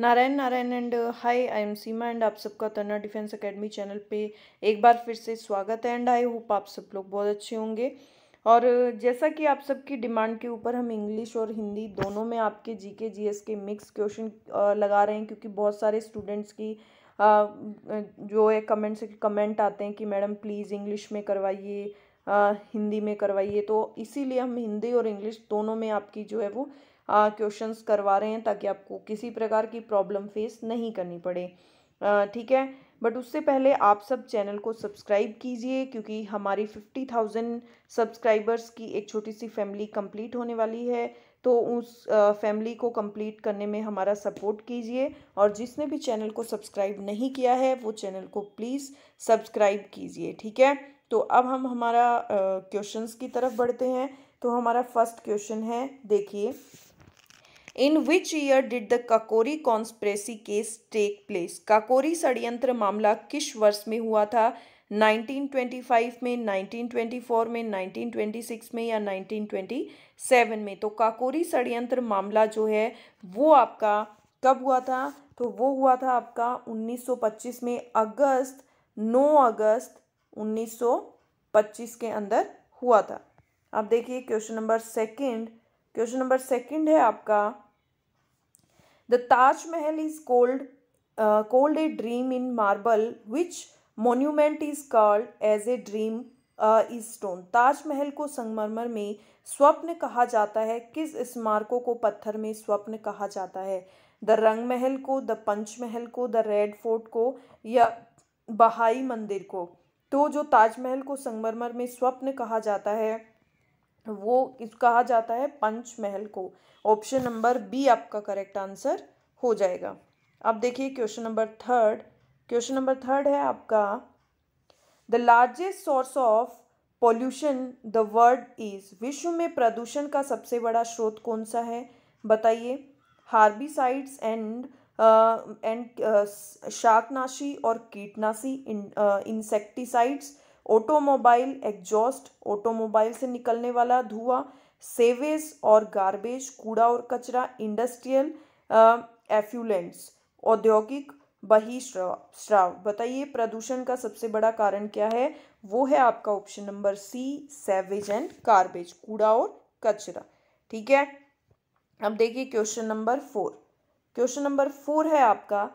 Narayan Narayan and hi I am Seema and आप सबका तन्ना डिफेंस एकेडमी चैनल पे एक बार फिर से स्वागत है एंड आई होप आप सब लोग बहुत अच्छे होंगे और uh, जैसा कि आप सबकी डिमांड के ऊपर हम इंग्लिश और हिंदी दोनों में आपके जीके जीएस के मिक्स क्वेश्चन uh, लगा रहे हैं क्योंकि बहुत सारे स्टूडेंट्स की uh, जो है कमेंट्स कमेंट आते हैं कि मैडम प्लीज़ इंग्लिश में करवाइए हिंदी में करवाइए तो इसीलिए हम हिंदी और इंग्लिश दोनों में आपकी जो है वो क्वेश्चन करवा रहे हैं ताकि आपको किसी प्रकार की प्रॉब्लम फेस नहीं करनी पड़े ठीक है बट उससे पहले आप सब चैनल को सब्सक्राइब कीजिए क्योंकि हमारी फिफ्टी थाउजेंड सब्सक्राइबर्स की एक छोटी सी फैमिली कंप्लीट होने वाली है तो उस फैमिली को कंप्लीट करने में हमारा सपोर्ट कीजिए और जिसने भी चैनल को सब्सक्राइब नहीं किया है वो चैनल को प्लीज़ सब्सक्राइब कीजिए ठीक है तो अब हम हमारा क्वेश्चंस की तरफ बढ़ते हैं तो हमारा फर्स्ट क्वेश्चन है देखिए in which year did the Kakori conspiracy case take place Kakori षडयंत्र मामला किस वर्ष में हुआ था 1925 में 1924 में 1926 में या 1927 में तो काकोरी षडयंत्र मामला जो है वो आपका कब हुआ था तो वो हुआ था आपका 1925 में अगस्त 9 अगस्त 1925 के अंदर हुआ था अब देखिए question number second question number second है आपका the Taj Mahal is called called a dream in marble which monument is called as a dream a dream uh, को संगमरमर में स्वप्न कहा जाता है किस स्मारकों को पत्थर में स्वप्न कहा जाता है द रंग महल को द पंच महल को द रेड फोर्ट को या बहाई मंदिर को तो जो ताजमहल को संगमरमर में स्वप्न कहा जाता है वो कहा जाता है पंचमहल को ऑप्शन नंबर बी आपका करेक्ट आंसर हो जाएगा अब देखिए question number third question number third है आपका the largest source of pollution the world is विश्व में प्रदूषण का सबसे बड़ा स्रोत कौन सा है बताइए हार्बिसाइड्स एंड एंड शाकनाशी और कीटनाशी इंसेक्टिसाइड्स ऑटोमोबाइल एग्जॉस्ट ऑटोमोबाइल से निकलने वाला धुआं सेवेज और गार्बेज कूड़ा और कचरा इंडस्ट्रियल एफ्यूलेंट्स औद्योगिक बहिश्राव श्राव बताइए प्रदूषण का सबसे बड़ा कारण क्या है वो है आपका option number C sewage and garbage कूड़ा और कचरा ठीक है अब देखिए question number four question number four है आपका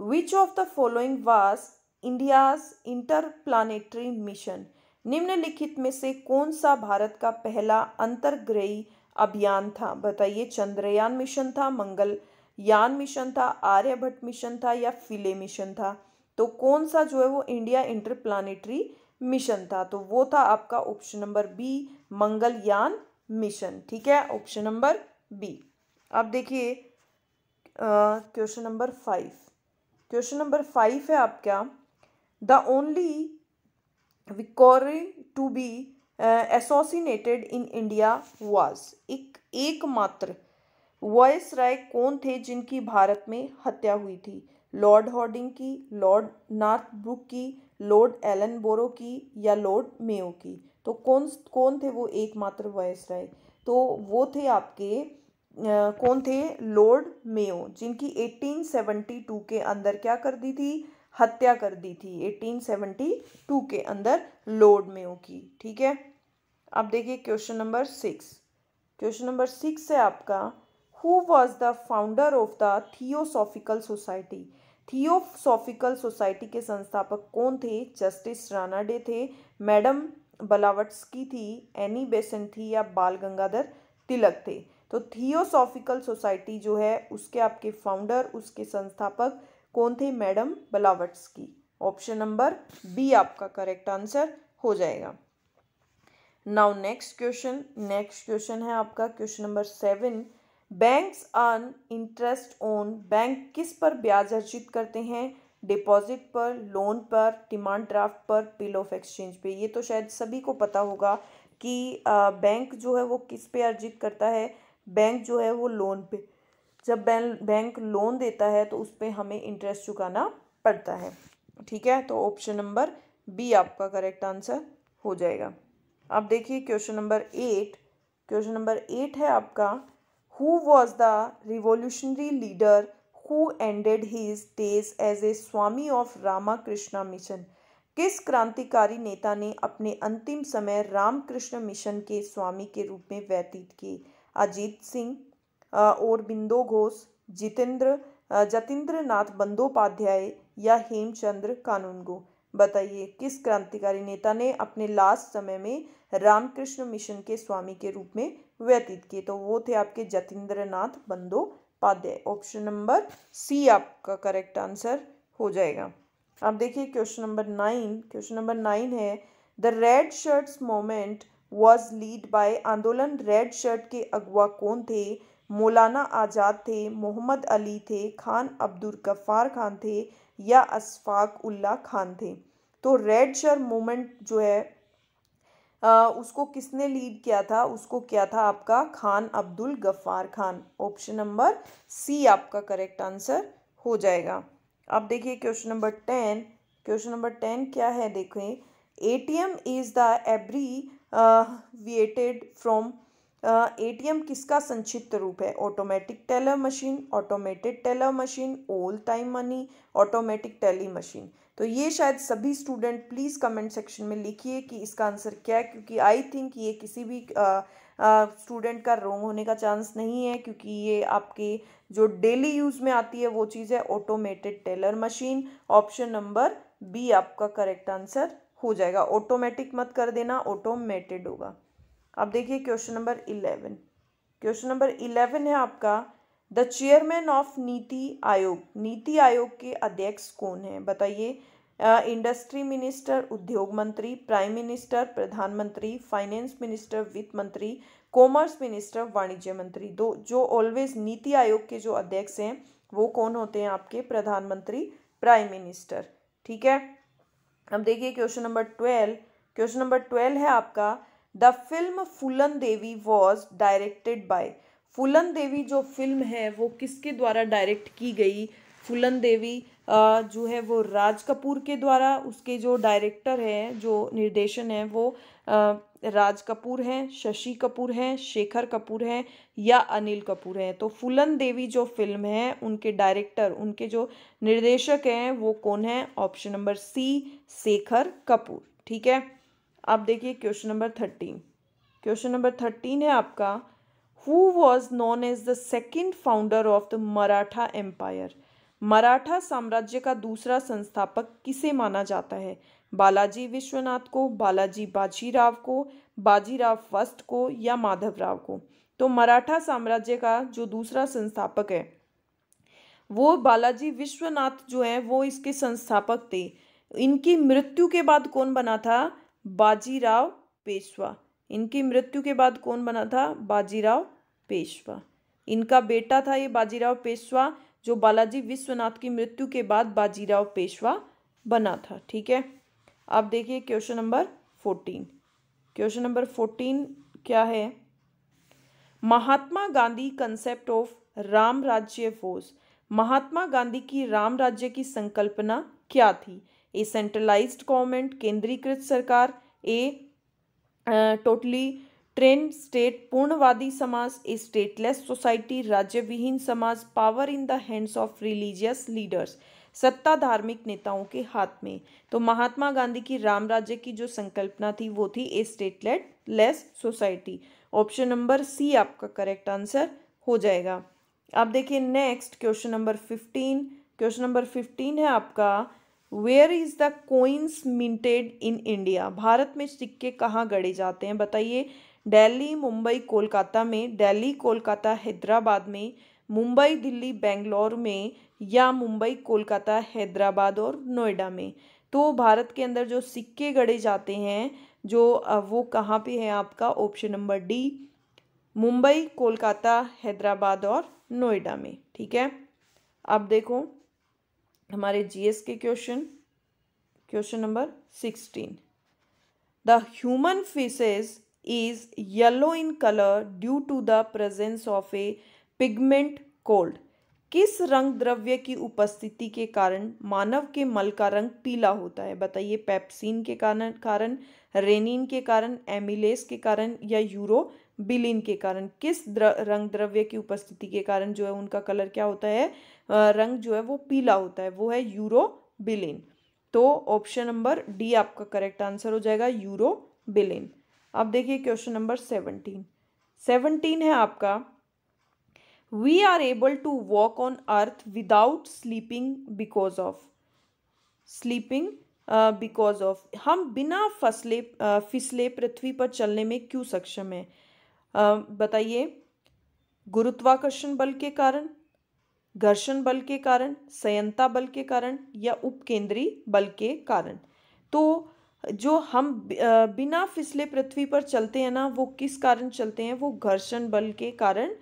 which of the following was India's interplanetary mission निम्नलिखित में से कौन सा भारत का पहला अंतर्ग्रही अभियान था बताइए चंद्रयान मिशन था मंगलयान मिशन था आर्यभट्ट मिशन था या फिले मिशन था तो कौन सा जो है वो इंडिया इंटरप्लानिटरी मिशन था तो वो था आपका ऑप्शन नंबर बी मंगल यान मिशन ठीक है ऑप्शन नंबर बी अब देखिए question number five question number five है आपका the only Viceroy to be uh, assassinated in India was एक एकमात्र राय कौन थे जिनकी भारत में हत्या हुई थी लॉर्ड हॉर्डिंग की लॉर्ड नॉर्थ ब्रुक की लॉर्ड एलन बोरो की या लॉर्ड मेयो की तो कौन कौन थे वो एकमात्र राय तो वो थे आपके आ, कौन थे लॉर्ड मेयो जिनकी 1872 के अंदर क्या कर दी थी हत्या कर दी थी 1872 के अंदर लोड मेयो की ठीक है अब देखिए question number six question number six है आपका who was the founder of the Theosophical Society Theosophical Society के संस्थापक कौन थे जस्टिस राणा डे थे मैडम बलावट्स की थी एनी बेसन थी या बाल गंगाधर तिलक थे तो थियोसॉफिकल सोसाइटी जो है उसके आपके फाउंडर उसके संस्थापक कौन थे मैडम बलावट्स की ऑप्शन नंबर बी आपका करेक्ट आंसर हो जाएगा now next question next question है आपका question number seven banks earn interest on bank किस पर ब्याज अर्जित करते हैं डिपॉजिट पर लोन पर डिमांड ड्राफ्ट पर बिल ऑफ एक्सचेंज पे ये तो शायद सभी को पता होगा कि बैंक जो है वो किस पे अर्जित करता है बैंक जो है वो लोन पे जब बैंक लोन देता है तो उस पर हमें इंटरेस्ट चुकाना पड़ता है ठीक है तो ऑप्शन नंबर बी आपका करेक्ट आंसर हो जाएगा अब देखिए question number eight question number eight है आपका who was the revolutionary leader who ended his days as a swami of Ramakrishna Mission किस क्रांतिकारी नेता ने अपने अंतिम समय रामकृष्ण मिशन के स्वामी के रूप में व्यतीत किए अजीत सिंह और बिंदो घोष जितेंद्र जतेंद्र नाथ बंदोपाध्याय या हेमचंद्र कानूनगो बताइए किस क्रांतिकारी नेता ने अपने लास्ट समय में रामकृष्ण मिशन के स्वामी के रूप में व्यतीत किए तो वो थे आपके Jatindra Nath Bandyopadhyay option number C आपका करेक्ट आंसर हो जाएगा आप देखिए question number nine question number nine है the red shirts movement was lead by आंदोलन रेड शर्ट के अगुआ कौन थे मौलाना आज़ाद थे मोहम्मद अली थे खान अब्दुल गफ़ार खान थे या अशफाक उल्ला खान थे तो रेड शर मूवमेंट जो है आ, उसको किसने लीड किया था उसको क्या था आपका Khan Abdul Ghaffar Khan option number C आपका करेक्ट आंसर हो जाएगा अब देखिए question number ten question number ten क्या है देखें A T M is the every abbreviated from ATM किसका संक्षिप्त रूप है automatic teller machine automated teller machine all time money automatic tele machine तो ये शायद सभी स्टूडेंट प्लीज़ कमेंट सेक्शन में लिखिए कि इसका आंसर क्या है क्योंकि आई थिंक ये किसी भी स्टूडेंट का रोंग होने का चांस नहीं है क्योंकि ये आपके जो डेली यूज़ में आती है वो चीज़ है automated teller machine option number B आपका करेक्ट आंसर हो जाएगा ऑटोमेटिक मत कर देना ऑटोमेटेड होगा अब देखिए question number eleven question number eleven है आपका द चेयरमैन ऑफ नीति आयोग नीति आयोग के अध्यक्ष कौन है बताइए इंडस्ट्री मिनिस्टर उद्योग मंत्री प्राइम मिनिस्टर प्रधानमंत्री फाइनेंस मिनिस्टर वित्त मंत्री कॉमर्स मिनिस्टर वाणिज्य मंत्री दो जो ऑलवेज नीति आयोग के जो अध्यक्ष हैं वो कौन होते हैं आपके प्रधानमंत्री प्राइम मिनिस्टर ठीक है अब देखिए question number twelve question number twelve है आपका the film Phoolan Devi was directed by Phoolan Devi जो फिल्म है वो किसके द्वारा डायरेक्ट की गई फुलन देवी जो है वो राज कपूर के द्वारा उसके जो डायरेक्टर हैं जो निर्देशन है वो राज कपूर हैं शशि कपूर हैं शेखर कपूर हैं या अनिल कपूर हैं तो फुलन देवी जो फिल्म है उनके डायरेक्टर उनके जो निर्देशक हैं वो कौन है option number C Shekhar Kapur ठीक है आप देखिए question number thirteen question number thirteen है आपका who was known as the second founder of the Maratha empire Maratha साम्राज्य का दूसरा संस्थापक किसे माना जाता है बालाजी विश्वनाथ को बालाजी बाजीराव को बाजीराव फर्स्ट को या माधवराव को तो मराठा साम्राज्य का जो दूसरा संस्थापक है वो बालाजी विश्वनाथ जो है वो इसके संस्थापक थे इनकी मृत्यु के बाद कौन बना था बाजीराव पेशवा इनकी मृत्यु के बाद कौन बना था बाजीराव पेशवा इनका बेटा था ये बाजीराव पेशवा जो बालाजी विश्वनाथ की मृत्यु के बाद बाजीराव पेशवा बना था ठीक है आप देखिए question number fourteen question number fourteen क्या है Mahatma Gandhi concept of Ram Rajya force महात्मा गांधी की राम राज्य की संकल्पना क्या थी ए सेंट्रलाइज गवर्नमेंट केंद्रीकृत सरकार ए टोटली ट्रेन स्टेट पूर्णवादी समाज ए स्टेटलेस सोसाइटी राज्य विहीन समाज power in the hands of religious leaders सत्ता धार्मिक नेताओं के हाथ में तो महात्मा गांधी की राम राज्य की जो संकल्पना थी वो थी a statelet less society option number C आपका करेक्ट आंसर हो जाएगा आप देखिए next question number fifteen question number fifteen है आपका where is the coins minted in India Bharat में सिक्के कहाँ गढ़े जाते हैं बताइए दिल्ली मुंबई कोलकाता में दिल्ली कोलकाता हैदराबाद में मुंबई दिल्ली बेंगलोर में या मुंबई कोलकाता हैदराबाद और नोएडा में तो भारत के अंदर जो सिक्के गढ़े जाते हैं जो वो कहाँ पे है आपका option number D Mumbai Kolkata Hyderabad और नोएडा में ठीक है अब देखो हमारे जीएस के question question number sixteen the human faeces is yellow in colour due to the presence of a pigment called किस रंग द्रव्य की उपस्थिति के कारण मानव के मल का रंग पीला होता है बताइए पेप्सिन के कारण कारण रेनिन के कारण एमिलेस के कारण या यूरो बिलिन के कारण किस द्र, रंग द्रव्य की उपस्थिति के कारण जो है उनका कलर क्या होता है रंग जो है वो पीला होता है वो है यूरो बिलिन तो ऑप्शन नंबर डी आपका करेक्ट आंसर हो जाएगा यूरो बिलिन अब देखिए क्वेश्चन नंबर सेवनटीन सेवनटीन है आपका we are able to walk on earth without slipping because of slipping because of हम बिना फसले uh, फिसले पृथ्वी पर चलने में क्यों सक्षम है uh, बताइए गुरुत्वाकर्षण बल के कारण घर्षण बल के कारण संयंता बल के कारण या उपकेंद्री बल के कारण तो जो हम बिना फिसले पृथ्वी पर चलते हैं ना वो किस कारण चलते हैं वो घर्षण बल के कारण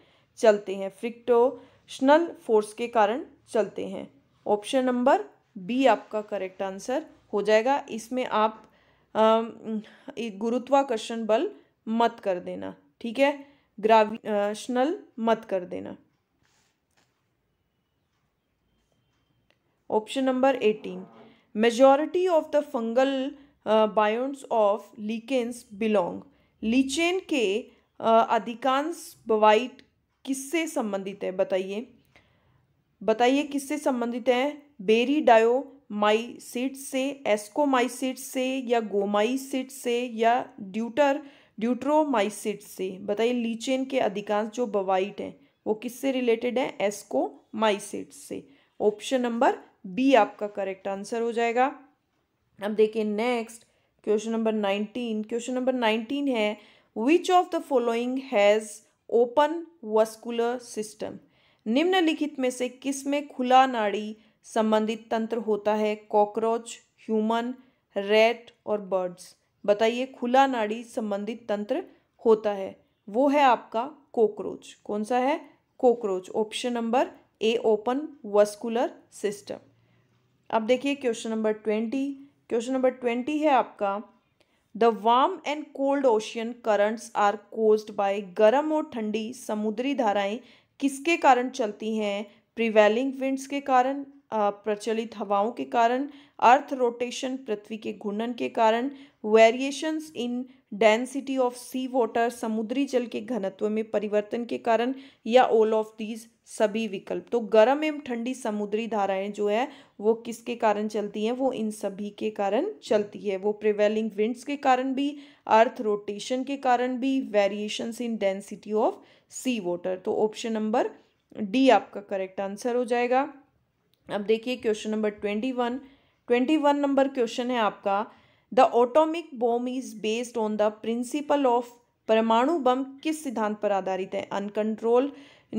चलते हैं फ्रिक्टोशनल फोर्स के कारण चलते हैं ऑप्शन नंबर बी आपका करेक्ट आंसर हो जाएगा इसमें आप गुरुत्वाकर्षण बल मत कर देना ठीक है ग्राविशनल मत कर देना option number eighteen majority of the fungal bionts of lichens belong lichen के uh, अधिकांश बवाइट किससे संबंधित है बताइए बताइए किससे संबंधित है बेरी डायो माइसिट से एस्कोमाइसिट से या गोमाइसिट से या ड्यूटर ड्यूट्रोमाइसिट से बताइए लीचेन के अधिकांश जो बवाइट हैं वो किससे रिलेटेड है एस्कोमाइसिट से ऑप्शन नंबर बी आपका करेक्ट आंसर हो जाएगा अब देखिए next question number nineteen question number nineteen है which of the following has open vascular system निम्नलिखित में से किस में खुला नाड़ी संबंधित तंत्र होता है कॉकरोच ह्यूमन रेट और बर्ड्स बताइए खुला नाड़ी संबंधित तंत्र होता है वो है आपका कॉकरोच कौन सा है cockroach option number A open vascular system अब देखिए question number twenty question number twenty है आपका the warm and cold ocean currents are caused by गर्म और ठंडी समुद्री धाराएं किसके कारण चलती हैं प्रिवेलिंग विंड्स के कारण प्रचलित हवाओं के कारण अर्थ रोटेशन पृथ्वी के घूर्णन के कारण variations in density of sea water समुद्री जल के घनत्व में परिवर्तन के कारण या ऑल ऑफ दीज सभी विकल्प तो गर्म एवं ठंडी समुद्री धाराएं जो है वो किसके कारण चलती हैं वो इन सभी के कारण चलती है वो प्रिवेलिंग विंड्स के कारण भी अर्थ रोटेशन के कारण भी variations in density of sea water तो ऑप्शन नंबर डी आपका करेक्ट आंसर हो जाएगा अब देखिए question number twenty one twenty one number question है आपका the atomic bomb is based on the principle of परमाणु बम किस सिद्धांत पर आधारित है अनकंट्रोल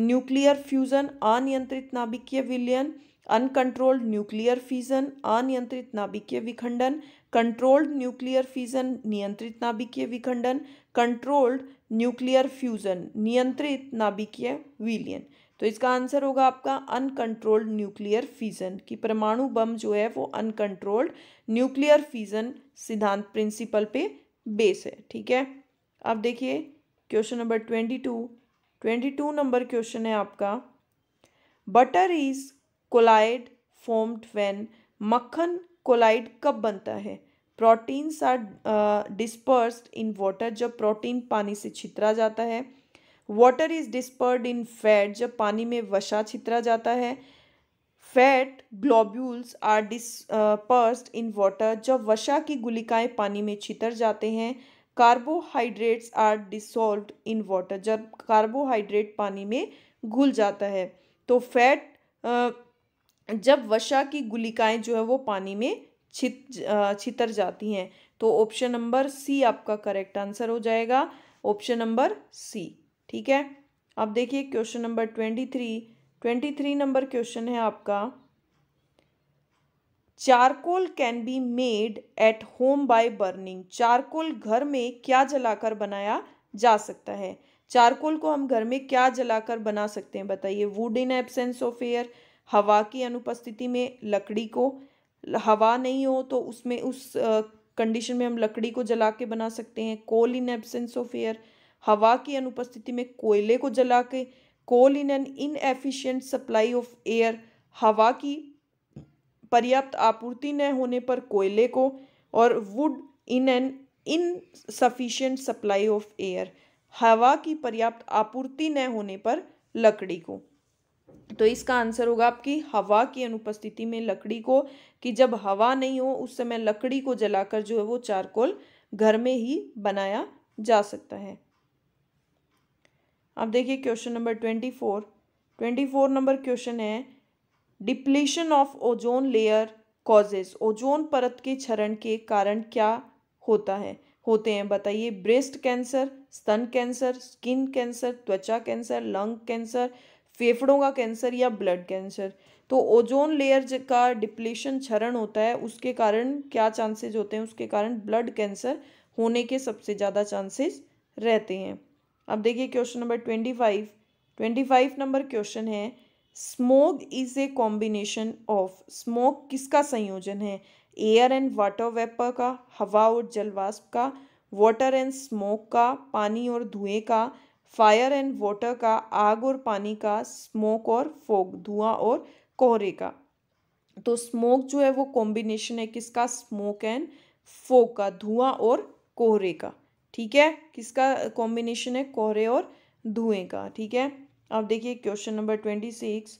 न्यूक्लियर फ्यूजन अनियंत्रित नाभिकीय विलयन अनकंट्रोल्ड न्यूक्लियर फ्यूजन अनियंत्रित नाभिकीय विखंडन कंट्रोल्ड न्यूक्लियर फ्यूजन नियंत्रित नाभिकीय विखंडन कंट्रोल्ड न्यूक्लियर फ्यूजन नियंत्रित नाभिकीय विलियन तो इसका आंसर होगा आपका अनकंट्रोल्ड न्यूक्लियर फीजन कि परमाणु बम जो है वो अनकंट्रोल्ड न्यूक्लियर फीजन सिद्धांत प्रिंसिपल पे बेस है ठीक है अब देखिए question number twenty two twenty two number question है आपका butter is colloid formed when मक्खन कोलाइड कब बनता है proteins are dispersed in water जब प्रोटीन पानी से छितरा जाता है water is dispersed in fat जब पानी में वसा छितरा जाता है fat globules are dispersed in water जब वसा की गुलिकाएं पानी में छितर जाते हैं carbohydrates are dissolve in water जब कार्बोहाइड्रेट पानी में घुल जाता है तो फैट जब वसा की गुलिकाएं जो है वो पानी में छित छितर जाती हैं तो ऑप्शन नंबर सी आपका करेक्ट आंसर हो जाएगा ऑप्शन नंबर सी ठीक है अब देखिए question number twenty three twenty three number question है आपका charcoal can be made at home by burning charcoal घर में क्या जलाकर बनाया जा सकता है चारकोल को हम घर में क्या जलाकर बना सकते हैं बताइए wood in absence of air हवा की अनुपस्थिति में लकड़ी को हवा नहीं हो तो उसमें उस कंडीशन में हम लकड़ी को जला के बना सकते हैं coal in absence of air हवा की अनुपस्थिति में कोयले को जला के coal in an efficient supply of air हवा की पर्याप्त आपूर्ति न होने पर कोयले को और wood in an insufficient supply of air हवा की पर्याप्त आपूर्ति न होने पर लकड़ी को तो इसका आंसर होगा आपकी हवा की अनुपस्थिति में लकड़ी को कि जब हवा नहीं हो उस समय लकड़ी को जलाकर जो है वो चारकोल घर में ही बनाया जा सकता है अब देखिए question number twenty four twenty four number question है depletion of ozone layer causes ozone परत के क्षरण के कारण क्या होता है होते हैं बताइए ब्रेस्ट कैंसर स्तन कैंसर स्किन कैंसर त्वचा कैंसर लंग कैंसर फेफड़ों का कैंसर या ब्लड कैंसर तो ओजोन लेयर का डिप्लेशन क्षरण होता है उसके कारण क्या चांसेज होते हैं उसके कारण ब्लड कैंसर होने के सबसे ज़्यादा चांसेस रहते हैं अब देखिए question number twenty five twenty five number question है smoke is a combination of smoke किसका संयोजन है एयर एंड वाटर वेपर का हवा और जलवाष्प का वाटर एंड स्मोक का पानी और धुएं का फायर एंड वाटर का आग और पानी का स्मोक और फोग धुआं और कोहरे का तो स्मोक जो है वो कॉम्बिनेशन है किसका स्मोक एंड फोग का धुआं और कोहरे का ठीक है किसका कॉम्बिनेशन है कोहरे और धुएं का ठीक है अब देखिए क्वेश्चन नंबर ट्वेंटी सिक्स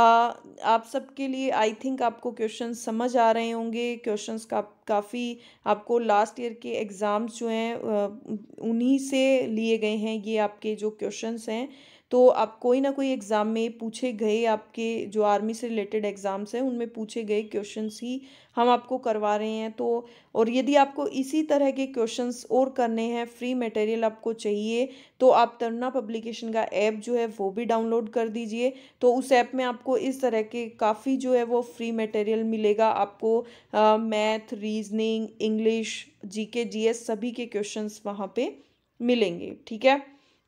आप सबके लिए आई थिंक आपको क्वेश्चन समझ आ रहे होंगे क्वेश्चंस का काफ़ी आपको लास्ट ईयर के एग्ज़ाम्स जो हैं उन्हीं से लिए गए हैं ये आपके जो क्वेश्चंस हैं तो आप कोई ना कोई एग्ज़ाम में पूछे गए आपके जो आर्मी से रिलेटेड एग्ज़ाम्स हैं उनमें पूछे गए क्वेश्चंस ही हम आपको करवा रहे हैं तो और यदि आपको इसी तरह के क्वेश्चंस और करने हैं फ्री मटेरियल आपको चाहिए तो आप तरना पब्लिकेशन का ऐप जो है वो भी डाउनलोड कर दीजिए तो उस ऐप में आपको इस तरह के काफ़ी जो है वो फ्री मटेरियल मिलेगा आपको मैथ रीजनिंग इंग्लिश जी के सभी के क्वेश्चन वहाँ पर मिलेंगे ठीक है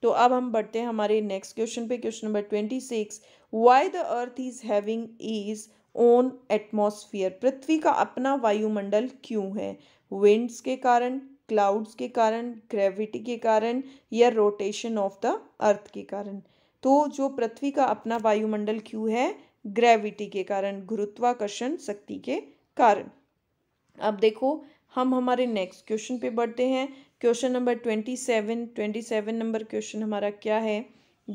तो अब हम बढ़ते हैं हमारे नेक्स्ट क्वेश्चन पे question number twenty six why the earth is having is own atmosphere पृथ्वी का अपना वायुमंडल क्यों है विंड्स के कारण क्लाउड्स के कारण ग्रेविटी के कारण या रोटेशन ऑफ द अर्थ के कारण तो जो पृथ्वी का अपना वायुमंडल क्यों है ग्रेविटी के कारण गुरुत्वाकर्षण शक्ति के कारण अब देखो हम हमारे नेक्स्ट क्वेश्चन पे बढ़ते हैं question number twenty seven twenty seven number question हमारा क्या है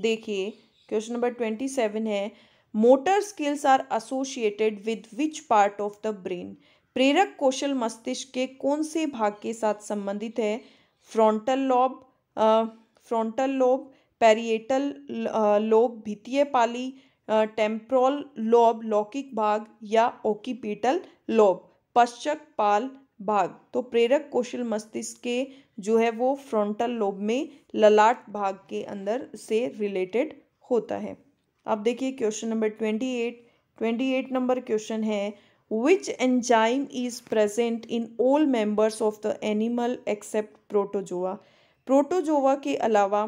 देखिए क्वेश्चन नंबर ट्वेंटी सेवन है motor skills are associated with which part of the brain प्रेरक कौशल मस्तिष्क के कौन से भाग के साथ संबंधित है frontal lobe frontal lobe parietal lobe भित्तीय पाली टेम्प्रोल लोब लौकिक भाग या ओकीपिटल लोब पश्चक पाल भाग तो प्रेरक कौशल मस्तिष्क के जो है वो फ्रंटल लोब में ललाट भाग के अंदर से रिलेटेड होता है अब देखिए question number twenty eight twenty eight number question है which enzyme is present in all members of the animal except protozoa protozoa के अलावा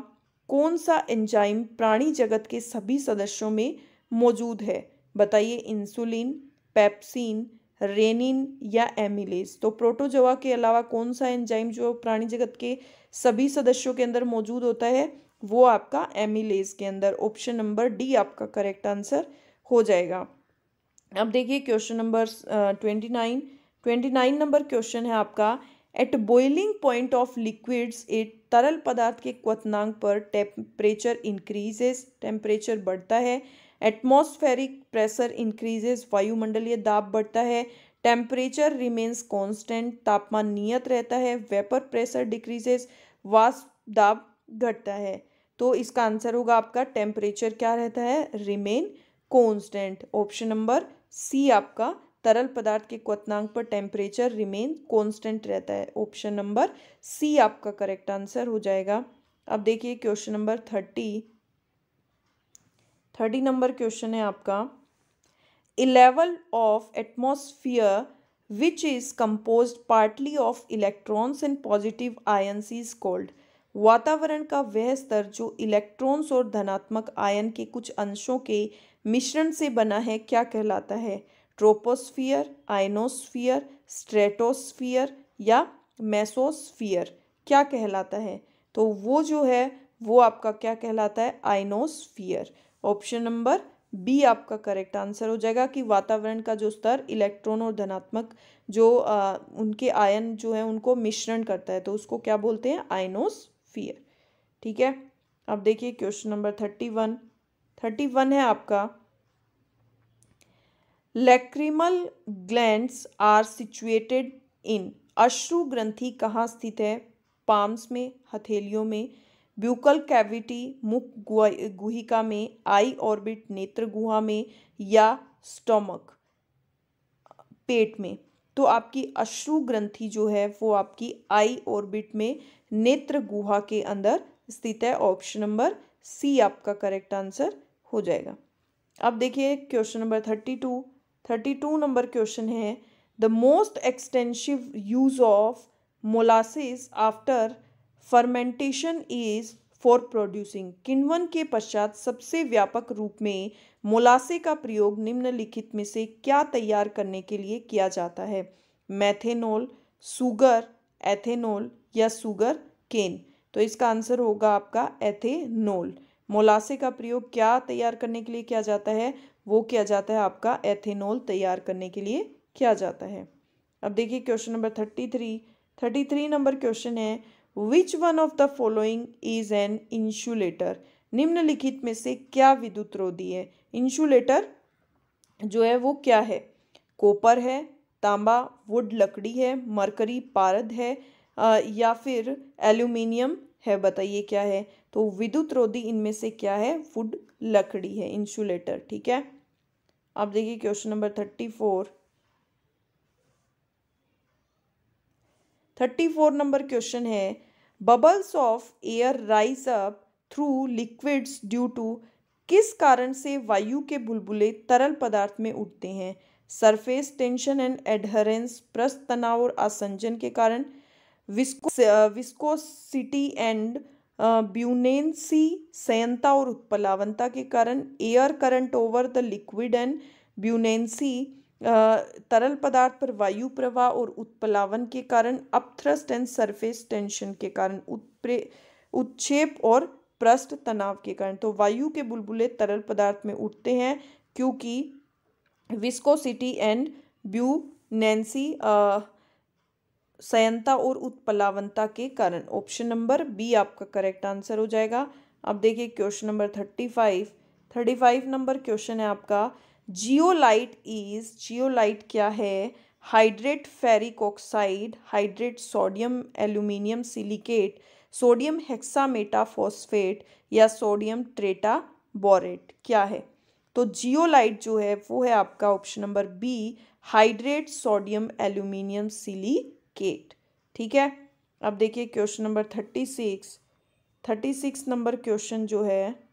कौन सा एंजाइम प्राणी जगत के सभी सदस्यों में मौजूद है बताइए इंसुलिन पेप्सिन रेनिन या एमिलेज तो प्रोटोजोआ के अलावा कौन सा एंजाइम जो प्राणी जगत के सभी सदस्यों के अंदर मौजूद होता है वो आपका एमिलेज के अंदर ऑप्शन नंबर डी आपका करेक्ट आंसर हो जाएगा अब देखिए question number twenty nine twenty nine number question है आपका at boiling point of liquids at तरल पदार्थ के क्वनांक पर टेम्परेचर इंक्रीजेस टेम्परेचर बढ़ता है एटमॉस्फेरिक प्रेशर इंक्रीजेज वायुमंडलीय दाब बढ़ता है टेम्परेचर रिमेन्स कॉन्स्टेंट तापमान नियत रहता है वेपर प्रेशर डिक्रीजेज वाष्प दाब घटता है तो इसका आंसर होगा आपका टेम्परेचर क्या रहता है remain constant option number C आपका तरल पदार्थ के क्वनांक पर टेम्परेचर रिमेन कॉन्स्टेंट रहता है ऑप्शन नंबर सी आपका करेक्ट आंसर हो जाएगा अब देखिए question number thirty thirty number question है आपका a level of atmosphere which is compose partly of electrons and positive ions is called वातावरण का वह स्तर जो इलेक्ट्रॉन्स और धनात्मक आयन के कुछ अंशों के मिश्रण से बना है क्या कहलाता है ट्रोपोस्फियर आयनोस्फियर स्ट्रेटोस्फियर या मैसोस्फियर क्या कहलाता है तो वो जो है वो आपका क्या कहलाता है आइनोस्फियर ऑप्शन नंबर बी आपका करेक्ट आंसर हो जाएगा कि वातावरण का जो स्तर इलेक्ट्रॉन और धनात्मक जो आ, उनके आयन जो है उनको मिश्रण करता है तो उसको क्या बोलते हैं आयनोस्फियर ठीक है अब देखिए question number thirty one thirty one है आपका lacrimal glands are situated in अश्रु ग्रंथि कहाँ स्थित है पाम्स में हथेलियों में ब्यूकल कैविटी मुख गुहिका में आई ऑर्बिट नेत्र गुहा में या स्टोमक पेट में तो आपकी अश्रु ग्रंथि जो है वो आपकी आई ऑर्बिट में नेत्र गुहा के अंदर स्थित है ऑप्शन नंबर सी आपका करेक्ट आंसर हो जाएगा अब देखिए question number thirty two thirty two number question है the most extensive use of molasses after fermentation is for producing किन्वन के पश्चात सबसे व्यापक रूप में मोलासे का प्रयोग निम्नलिखित में से क्या तैयार करने के लिए किया जाता है मैथेनॉल सुगर एथेनॉल या सुगर केन तो इसका आंसर होगा आपका एथेनॉल मोलासे का प्रयोग क्या तैयार करने के लिए किया जाता है वो किया जाता है आपका एथेनॉल तैयार करने के लिए किया जाता है अब देखिए question number thirty three thirty three number question है which one of the following is an insulator निम्नलिखित में से क्या विद्युत रोधी है इंशुलेटर जो है वो क्या है कॉपर है तांबा वुड लकड़ी है मरकरी पारद है आ, या फिर एल्यूमिनियम है बताइए क्या है तो विद्युत रोधी इनमें से क्या है वुड लकड़ी है इंसुलेटर ठीक है आप देखिए question number thirty four thirty four number question है bubbles of air rise up through liquids due to किस कारण से वायु के बुलबुले तरल पदार्थ में उठते हैं सरफेस टेंशन एंड एडहरेंस प्रस्त तनाव और आसंजन के कारण विस्को विस्कोसिटी एंड ब्यूनेंसी सयनता और उत्पलावनता के कारण air current over the liquid and buoyancy तरल पदार्थ पर वायु प्रवाह और उत्पलावन के कारण अपथ्रस्ट एंड सरफेस टेंशन के कारण उत्प्रे उत्क्षेप और प्रस्ट तनाव के कारण तो वायु के बुलबुले तरल पदार्थ में उठते हैं क्योंकि विस्कोसिटी एंड ब्यू नैन्सी संयंता और उत्पलावनता के कारण ऑप्शन नंबर बी आपका करेक्ट आंसर हो जाएगा अब देखिए question number thirty five thirty five number question है आपका जियोलाइट इज जियोलाइट क्या है hydrate ferric oxide hydrate sodium aluminium silicate sodium hexametaphosphate या सोडियम ट्रेटा बोरेट क्या है तो जियोलाइट जो है वो है आपका option number B hydrate sodium aluminium silicate ठीक है अब देखिए question number thirty six thirty six number question जो है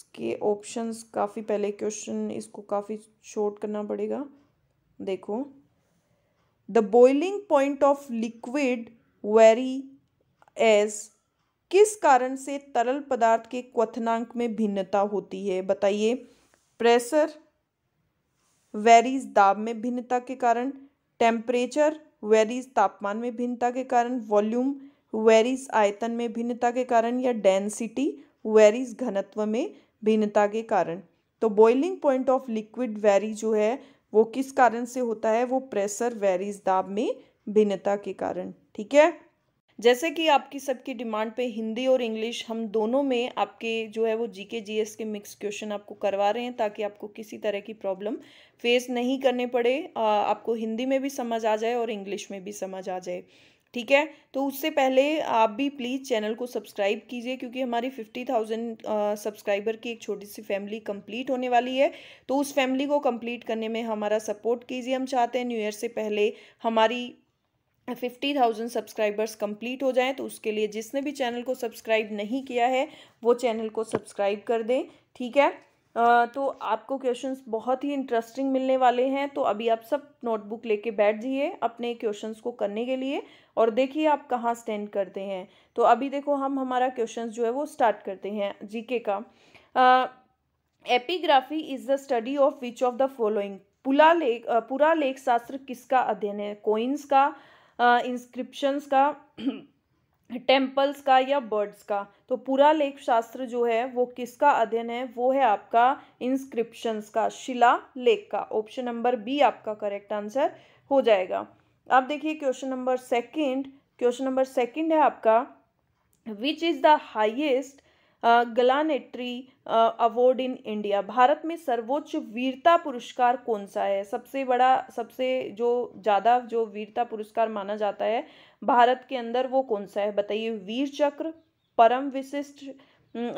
इसके ऑप्शंस काफ़ी पहले क्वेश्चन इसको काफ़ी शॉर्ट करना पड़ेगा देखो the boiling point of liquid varies किस कारण से तरल पदार्थ के क्वथनांक में भिन्नता होती है बताइए प्रेशर वेरीज दाब में भिन्नता के कारण टेम्परेचर वेरीज तापमान में भिन्नता के कारण वॉल्यूम वेरीज आयतन में भिन्नता के कारण या डेंसिटी वेरीज घनत्व में भिन्नता के कारण तो boiling point of liquid vary जो है वो किस कारण से होता है वो प्रेशर वेरीज दाब में भिन्नता के कारण ठीक है जैसे कि आपकी सबकी डिमांड पे हिंदी और इंग्लिश हम दोनों में आपके जो है वो जीके जीएस के मिक्स क्वेश्चन आपको करवा रहे हैं ताकि आपको किसी तरह की प्रॉब्लम फेस नहीं करने पड़े आपको हिंदी में भी समझ आ जाए और इंग्लिश में भी समझ आ जाए ठीक है तो उससे पहले आप भी प्लीज़ चैनल को सब्सक्राइब कीजिए क्योंकि हमारी फिफ्टी थाउजेंड सब्सक्राइबर की एक छोटी सी फैमिली कंप्लीट होने वाली है तो उस फैमिली को कंप्लीट करने में हमारा सपोर्ट कीजिए हम चाहते हैं न्यू ईयर से पहले हमारी फिफ्टी थाउजेंड सब्सक्राइबर्स कंप्लीट हो जाएं तो उसके लिए जिसने भी चैनल को सब्सक्राइब नहीं किया है वो चैनल को सब्सक्राइब कर दें ठीक है तो आपको क्वेश्चंस बहुत ही इंटरेस्टिंग मिलने वाले हैं तो अभी आप सब नोटबुक लेके बैठ जाइए अपने क्वेश्चंस को करने के लिए और देखिए आप कहाँ स्टैंड करते हैं तो अभी देखो हम हमारा क्वेश्चंस जो है वो स्टार्ट करते हैं जीके का epigraphy is the study of which of the following पुला लेख पूरा लेख शास्त्र किसका अध्ययन है कोइंस का इंस्क्रिप्शंस का टेम्पल्स का या बर्ड्स का तो पूरा लेख शास्त्र जो है वो किसका अध्ययन है वो है आपका इंस्क्रिप्शंस का शिला लेख का ऑप्शन नंबर बी आपका करेक्ट आंसर हो जाएगा आप देखिए question number second question number second है आपका which is the highest gallantry award in India Bharat में सर्वोच्च वीरता पुरस्कार कौन सा है सबसे बड़ा सबसे जो ज़्यादा जो वीरता पुरस्कार माना जाता है भारत के अंदर वो कौन सा है बताइए वीर चक्र परम विशिष्ट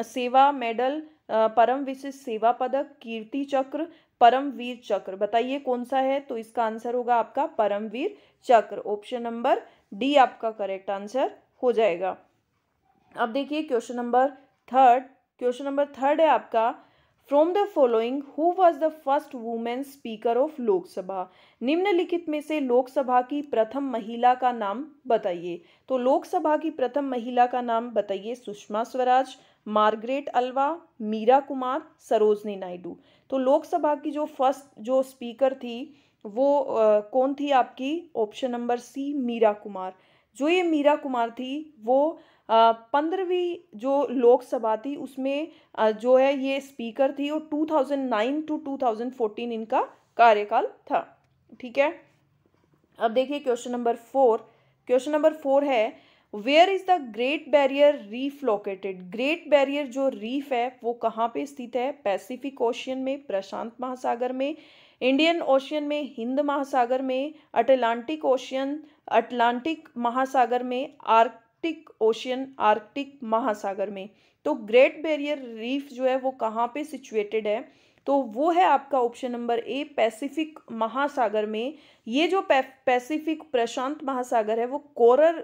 सेवा मेडल परम विशिष्ट सेवा पदक कीर्ति चक्र परमवीर चक्र बताइए कौन सा है तो इसका आंसर होगा आपका Paramvir Chakra option number D आपका करेक्ट आंसर हो जाएगा अब देखिए question number third question number third है आपका from the following who was the first women speaker of Lok Sabha निम्नलिखित में से लोकसभा की प्रथम महिला का नाम बताइए तो लोकसभा की प्रथम महिला का नाम बताइए सुषमा स्वराज मार्गरेट अलवा मीरा कुमार सरोजनी नायडू तो लोकसभा की जो फर्स्ट जो स्पीकर थी वो आ, कौन थी आपकी option number C Meera Kumar जो ये मीरा कुमार थी वो पंद्रहवीं जो लोकसभा थी उसमें जो है ये स्पीकर थी और 2009 टू 2014 इनका कार्यकाल था ठीक है अब देखिए question number four question number four है where is the Great Barrier Reef located Great Barrier जो रीफ है वो कहाँ पे स्थित है पैसिफिक ओशियन में प्रशांत महासागर में इंडियन ओशियन में हिंद महासागर में अटलांटिक ओशियन अटलांटिक महासागर में आर्क आर्कटिक ओशियन आर्कटिक महासागर में तो ग्रेट बैरियर रीफ जो है वो कहाँ पे सिचुएटेड है तो वो है आपका ऑप्शन नंबर ए पैसिफिक महासागर में ये जो पैसिफिक प्रशांत महासागर है वो कोरल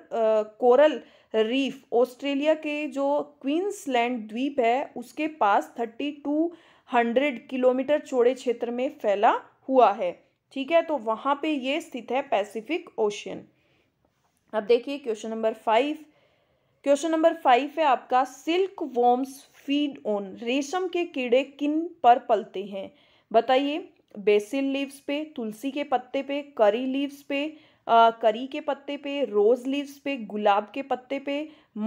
कोरल रीफ ऑस्ट्रेलिया के जो क्वींसलैंड द्वीप है उसके पास थर्टी टू हंड्रेड किलोमीटर चौड़े क्षेत्र में फैला हुआ है ठीक है तो वहाँ पे ये स्थित है पैसिफिक ओशियन अब देखिए question number five question number five है आपका सिल्क वॉम्स फीड ऑन रेशम के कीड़े किन पर पलते हैं बताइए बेसिल लीव्स पे तुलसी के पत्ते पे करी लीव्स पे आ, करी के पत्ते पे रोज़ लीव्स पे गुलाब के पत्ते पे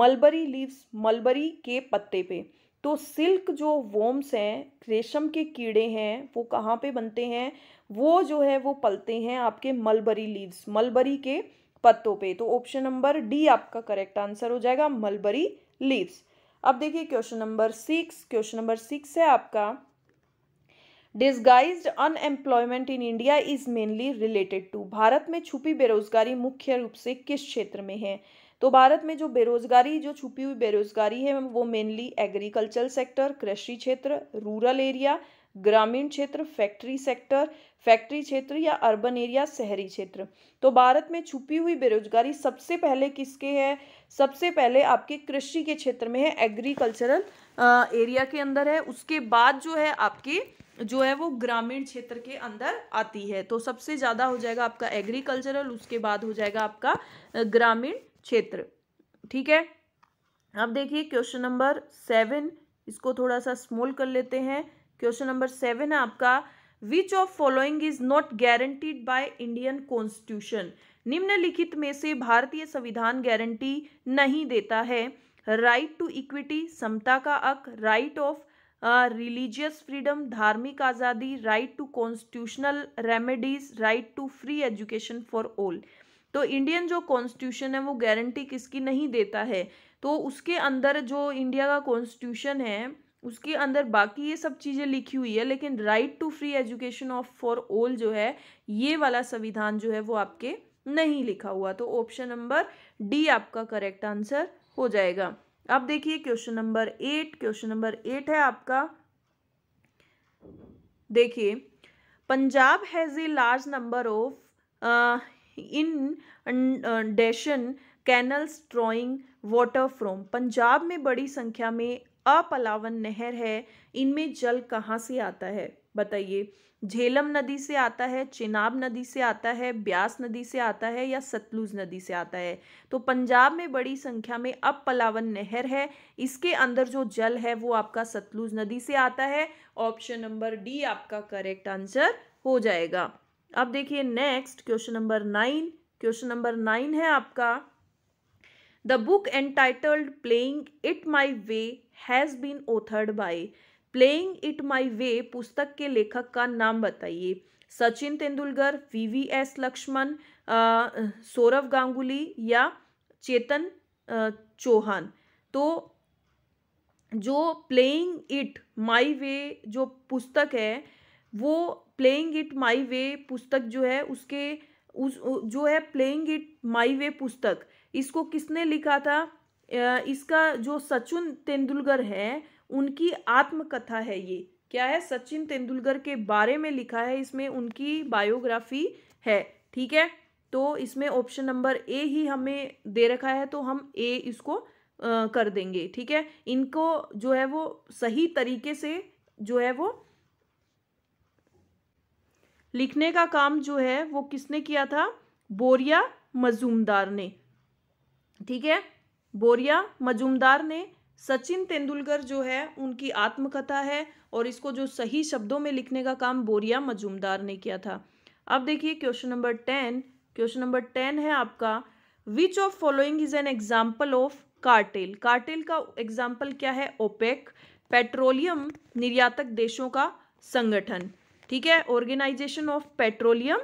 मलबरी लीव्स मलबरी के पत्ते पे तो सिल्क जो वोम्स हैं रेशम के कीड़े हैं वो कहाँ पे बनते हैं वो जो है वो पलते हैं आपके मलबरी लीव्स मलबरी के पत्तों पे तो ऑप्शन नंबर डी आपका करेक्ट आंसर हो जाएगा मलबरी लीव्स अब देखिए question number six question number six है आपका disguise unemployment in India is mainly related to Bharat में छुपी बेरोजगारी मुख्य रूप से किस क्षेत्र में है तो भारत में जो बेरोजगारी जो छुपी हुई बेरोजगारी है वो मेनली एग्रीकल्चर सेक्टर कृषि क्षेत्र रूरल एरिया ग्रामीण क्षेत्र फैक्ट्री सेक्टर फैक्ट्री क्षेत्र या अर्बन एरिया शहरी क्षेत्र तो भारत में छुपी हुई बेरोजगारी सबसे पहले किसके है सबसे पहले आपके कृषि के क्षेत्र में है एग्रीकल्चरल एरिया के अंदर है उसके बाद जो है आपके जो है वो ग्रामीण क्षेत्र के अंदर आती है तो सबसे ज़्यादा हो जाएगा आपका एग्रीकल्चरल उसके बाद हो जाएगा आपका ग्रामीण क्षेत्र ठीक है अब देखिए क्वेश्चन नंबर सेवन इसको थोड़ा सा स्मॉल कर लेते हैं क्वेश्चन नंबर सेवन है आपका which of following is not guaranteed by Indian constitution निम्नलिखित में से भारतीय संविधान गारंटी नहीं देता है राइट टू इक्विटी समता का हक राइट ऑफ रिलीजियस फ्रीडम धार्मिक आज़ादी right to constitutional remedies right to free education for all तो इंडियन जो कॉन्स्टिट्यूशन है वो गारंटी किसकी नहीं देता है तो उसके अंदर जो इंडिया का कॉन्स्टिट्यूशन है उसके अंदर बाकी ये सब चीज़ें लिखी हुई है लेकिन right to free education of for all जो है ये वाला संविधान जो है वो आपके नहीं लिखा हुआ तो ऑप्शन नंबर डी आपका करेक्ट आंसर हो जाएगा अब देखिए question number eight question number eight है आपका देखिए Punjab has a large number of inundation canals drawing water from Punjab में बड़ी संख्या में अपलावन नहर है इनमें जल कहाँ से आता है बताइए झेलम नदी से आता है चिनाब नदी से आता है ब्यास नदी से आता है या सतलुज नदी से आता है तो पंजाब में बड़ी संख्या में अब पलावन नहर है इसके अंदर जो जल है वो आपका सतलुज नदी से आता है ऑप्शन नंबर डी आपका करेक्ट आंसर हो जाएगा अब देखिए next question number nine question number nine है आपका the book entitled playing it my way has been authored by playing it my way पुस्तक के लेखक का नाम बताइए Sachin Tendulkar V V S Laxman Sourav Ganguly या चेतन चौहान तो जो प्लेइंग इट माई वे जो पुस्तक है वो प्लेइंग इट माई वे पुस्तक जो है उसके उस जो है प्लेइंग इट माई वे पुस्तक इसको किसने लिखा था इसका जो सचिन तेंदुलकर है उनकी आत्मकथा है ये क्या है सचिन तेंदुलकर के बारे में लिखा है इसमें उनकी बायोग्राफी है ठीक है तो इसमें ऑप्शन नंबर ए ही हमें दे रखा है तो हम ए इसको आ, कर देंगे ठीक है इनको जो है वो सही तरीके से जो है वो लिखने का काम जो है वो किसने किया था बोरिया मजूमदार ने ठीक है बोरिया मजूमदार ने सचिन तेंदुलकर जो है उनकी आत्मकथा है और इसको जो सही शब्दों में लिखने का काम बोरिया मजूमदार ने किया था अब देखिए question number ten question number ten है आपका which of following is an example of cartel cartel का एग्जाम्पल क्या है ओपेक पेट्रोलियम निर्यातक देशों का संगठन ठीक है organisation of petroleum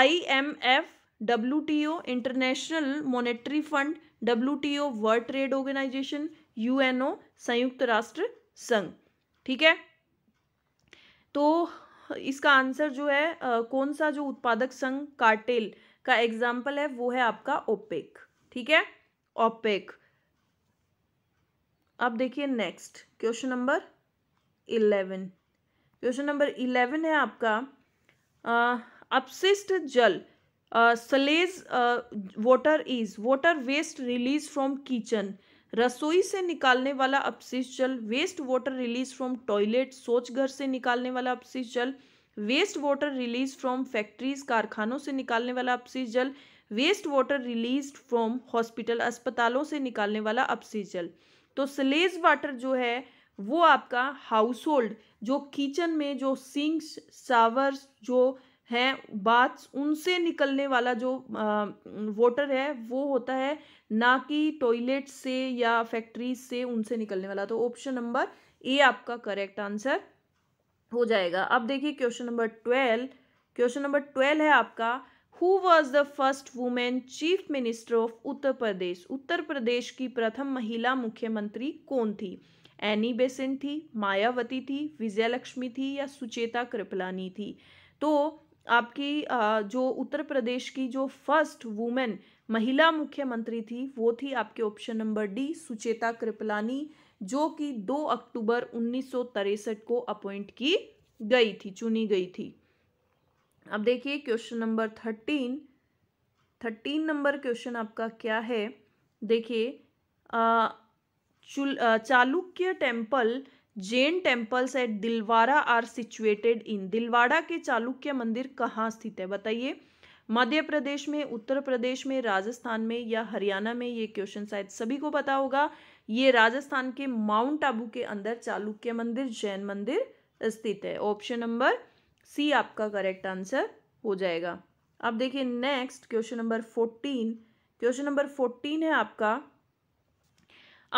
I M F W T O international monetary fund W T O world trade organisation U N O संयुक्त राष्ट्र संघ ठीक है तो इसका आंसर जो है आ, कौन सा जो उत्पादक संघ कार्टेल का एग्जाम्पल है वो है आपका ओपेक ठीक है ओपेक अब देखिए next question number eleven question number eleven है आपका अपशिष्ट जल sullage water is water waste release from kitchen रसोई से निकालने वाला अपशिष्ट जल waste water release from toilet सोच घर से निकालने वाला अपशिष्ट जल waste water release from factories कारखानों से निकालने वाला अपशिष्ट जल waste water release from hospital अस्पतालों से निकालने वाला अपशिष्ट जल तो स्लेज वाटर जो है वो आपका हाउस होल्ड जो किचन में जो सिंक्स सावर जो हैं बात उनसे निकलने वाला जो आ, वोटर है वो होता है ना कि टॉयलेट से या फैक्ट्री से उनसे निकलने वाला तो ऑप्शन नंबर ए आपका करेक्ट आंसर हो जाएगा अब देखिए question number twelve question number twelve है आपका who was the first women chief minister of Uttar Pradesh Uttar Pradesh की प्रथम महिला मुख्यमंत्री कौन थी एनी बेसेंट थी मायावती थी विजयलक्ष्मी थी या सुचेता कृपलानी थी तो आपकी जो उत्तर प्रदेश की जो फर्स्ट वुमेन महिला मुख्यमंत्री थी वो थी आपके option number D Sucheta Kripalani जो कि 2 अक्टूबर उन्नीस को अपॉइंट की गई थी चुनी गई थी अब देखिए question number thirteen thirteen number question आपका क्या है देखिए Chalukya temple Jain temples at Dilwara are situated in Dilwara के चालुक्य मंदिर कहाँ स्थित है बताइए मध्य प्रदेश में उत्तर प्रदेश में राजस्थान में या हरियाणा में ये क्वेश्चन शायद सभी को पता होगा ये राजस्थान के माउंट आबू के अंदर चालुक्य मंदिर जैन मंदिर स्थित है ऑप्शन नंबर सी आपका करेक्ट आंसर हो जाएगा अब देखिए next question number fourteen question number fourteen है आपका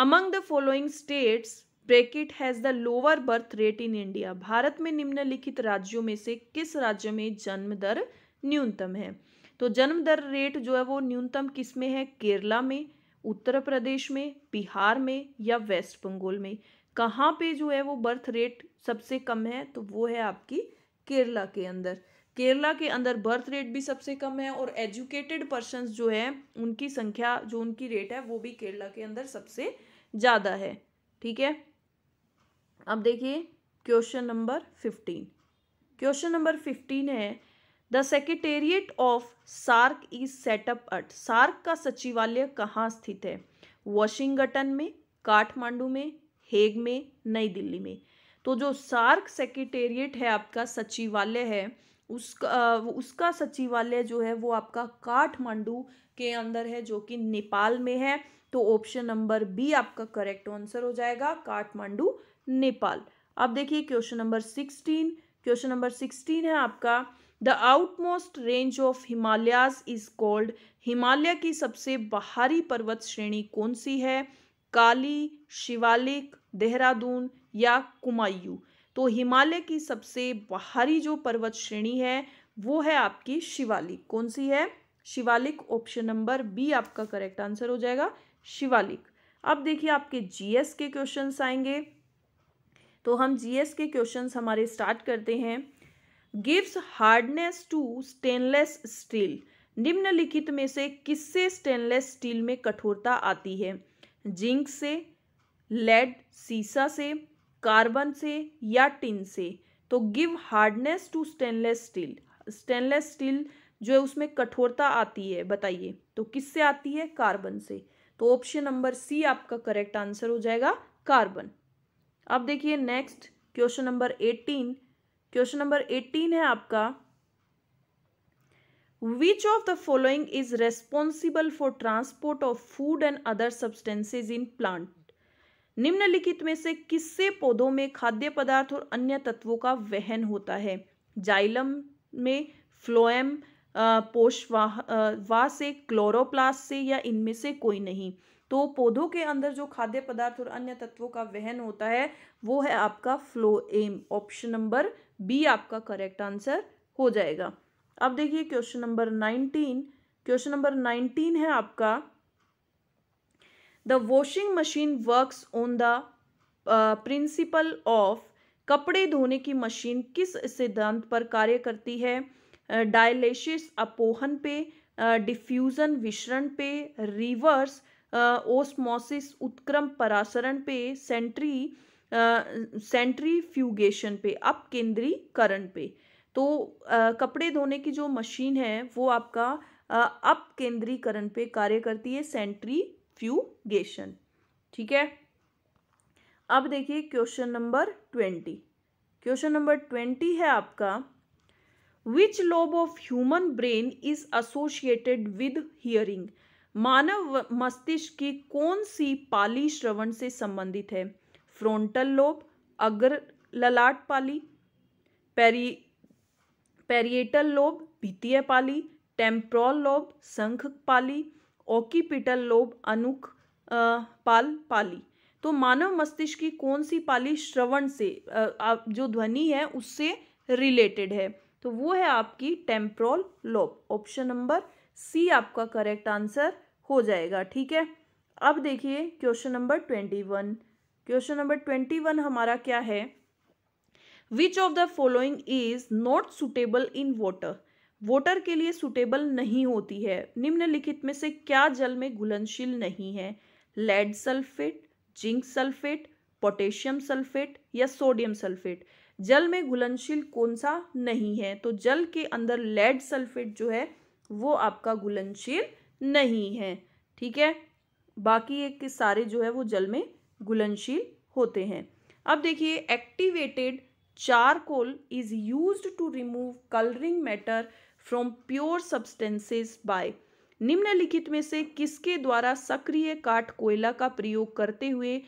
among the following states bracket has the lower birth rate in India Bharat में निम्नलिखित राज्यों में से किस राज्य में जन्म दर न्यूनतम है तो जन्म दर रेट जो है वो न्यूनतम किस में है केरला में उत्तर प्रदेश में बिहार में या वेस्ट बंगाल में कहाँ पे जो है वो बर्थ रेट सबसे कम है तो वो है आपकी केरला के अंदर केरला के अंदर बर्थ रेट भी सबसे कम है और एजुकेटेड पर्सन जो है उनकी संख्या जो उनकी रेट है वो भी केरला के अंदर सबसे ज़्यादा है ठीक है अब देखिए question number fifteen question number fifteen है the secretariat of SAARC is set up at SAARC का सचिवालय कहाँ स्थित है वॉशिंगटन में काठमांडू में हेग में नई दिल्ली में तो जो सार्क सेक्रेटेरिएट है आपका सचिवालय है उसका उसका सचिवालय जो है वो आपका काठमांडू के अंदर है जो कि नेपाल में है तो ऑप्शन नंबर बी आपका करेक्ट आंसर हो जाएगा काठमांडू नेपाल अब देखिए question number sixteen question number sixteen है आपका the outmost range of Himalayas is called Himalaya की सबसे बाहरी पर्वत श्रेणी कौन सी है काली शिवालिक देहरादून या कुमायू तो हिमालय की सबसे बाहरी जो पर्वत श्रेणी है वो है आपकी शिवालिक कौन सी है शिवालिक ऑप्शन नंबर बी आपका करेक्ट आंसर हो जाएगा शिवालिक अब देखिए आपके जीएस के क्वेश्चंस आएंगे तो हम जीएस के क्वेश्चंस हमारे स्टार्ट करते हैं gives hardness to stainless steel निम्नलिखित में से किससे स्टेनलेस स्टील में कठोरता आती है जिंक से लेड सीसा से कार्बन से या टिन से तो give hardness to stainless steel stainless steel जो है उसमें कठोरता आती है बताइए तो किससे आती है कार्बन से तो ऑप्शन नंबर सी आपका करेक्ट आंसर हो जाएगा कार्बन अब देखिए next question number eighteen question number eighteen है आपका which of the following is responsible for transport of food and other substances in plant निम्नलिखित में से किससे पौधों में खाद्य पदार्थ और अन्य तत्वों का वहन होता है जाइलम में फ्लोएम पोषवाह वा से क्लोरोप्लास्ट से या इनमें से कोई नहीं तो पौधों के अंदर जो खाद्य पदार्थ और अन्य तत्वों का वहन होता है वो है आपका phloem option number B आपका करेक्ट आंसर हो जाएगा अब देखिए question number nineteen question number nineteen है आपका the washing machine works on the principle of कपड़े धोने की मशीन किस सिद्धांत पर कार्य करती है डायलेशिस अपोहन पे डिफ्यूज़न विशरण पे रिवर्स ओस्मोसिस उत्क्रम परासरण पे सेंट्री सेंट्री फ्यूगेशन पे अप केंद्रीकरण पे तो आ, कपड़े धोने की जो मशीन है वो आपका आ, अप केंद्रीकरण पे कार्य करती है सेंट्री फ्यूगेशन ठीक है अब देखिए question number twenty question number twenty है आपका which lobe of human brain is associated with hearing मानव मस्तिष्क की कौन सी पाली श्रवण से संबंधित है फ्रोंटल लोब अग्र ललाट पाली पेरी पेरिएटल लोब भित्तीय पाली टेम्प्रोल लोब संख पाली ओकीपिटल लोब अनुख पाल पाली तो मानव मस्तिष्क की कौन सी पाली श्रवण से आ, जो ध्वनि है उससे रिलेटेड है तो वो है आपकी temporal lobe option number C आपका करेक्ट आंसर हो जाएगा ठीक है अब देखिए question number twenty one question number twenty one हमारा क्या है which of the following is not suitable in water water के लिए सुटेबल नहीं होती है निम्नलिखित में से क्या जल में घुलनशील नहीं है lead sulphate zinc sulphate potassium sulphate या सोडियम सल्फेट जल में घुलनशील कौन सा नहीं है तो जल के अंदर लेड सल्फेट जो है वो आपका घुलनशील नहीं है ठीक है बाकी एक सारे जो है वो जल में घुलनशील होते हैं अब देखिए activated charcoal is use to remove colouring matter from pure substances by निम्नलिखित में से किसके द्वारा सक्रिय काट कोयला का प्रयोग करते हुए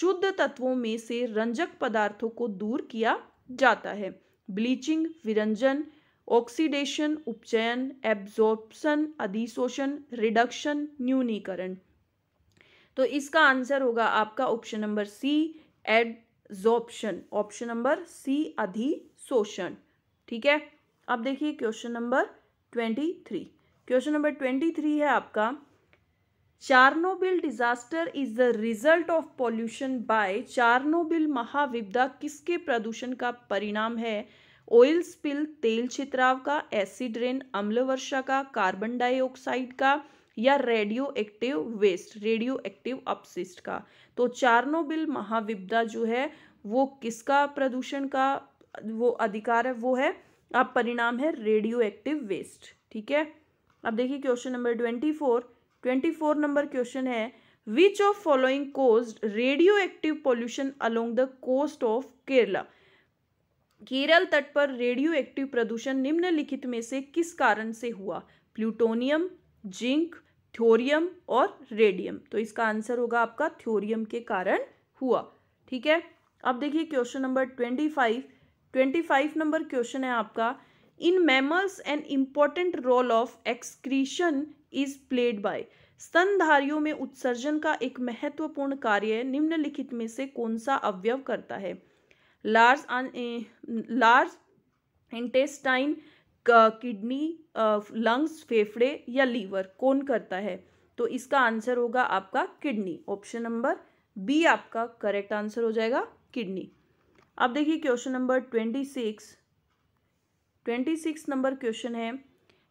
शुद्ध तत्वों में से रंजक पदार्थों को दूर किया जाता है ब्लीचिंग विरंजन ऑक्सीडेशन उपचयन एब्जॉर्प्शन अधिशोषण रिडक्शन न्यूनीकरण तो इसका आंसर होगा आपका option number C adsorption option number C अधिशोषण ठीक है अब देखिए question number twenty three question number twenty three है आपका Chernobyl disaster is the result of pollution by Chernobyl महाविपदा किसके प्रदूषण का परिणाम है ऑयल स्पिल तेल छितराव का एसिड रेन अम्ल वर्षा का कार्बन डाइऑक्साइड का या radioactive waste radioactive अपशिष्ट का तो चार्नोबिल महाविद्या जो है वो किसका प्रदूषण का वो अधिकार है वो है अब परिणाम है रेडियो एक्टिव वेस्ट ठीक है अब देखिए question number twenty four twenty four number question है which of following cause radioactive pollution along the coast of Kerala Kerala तट पर रेडियो एक्टिव प्रदूषण निम्नलिखित में से किस कारण से हुआ प्लूटोनियम जिंक थ्योरियम और रेडियम तो इसका आंसर होगा आपका थ्योरियम के कारण हुआ ठीक है अब देखिए question number twenty five twenty five number question है आपका in mammals an important role of excretion is played by स्तनधारियों में उत्सर्जन का एक महत्वपूर्ण कार्य निम्नलिखित में से कौन सा अवयव करता है large large intestine kidney lungs फेफड़े या लीवर कौन करता है तो इसका आंसर होगा आपका किडनी ऑप्शन नंबर बी आपका करेक्ट आंसर हो जाएगा किडनी अब देखिए question number twenty six twenty six number question है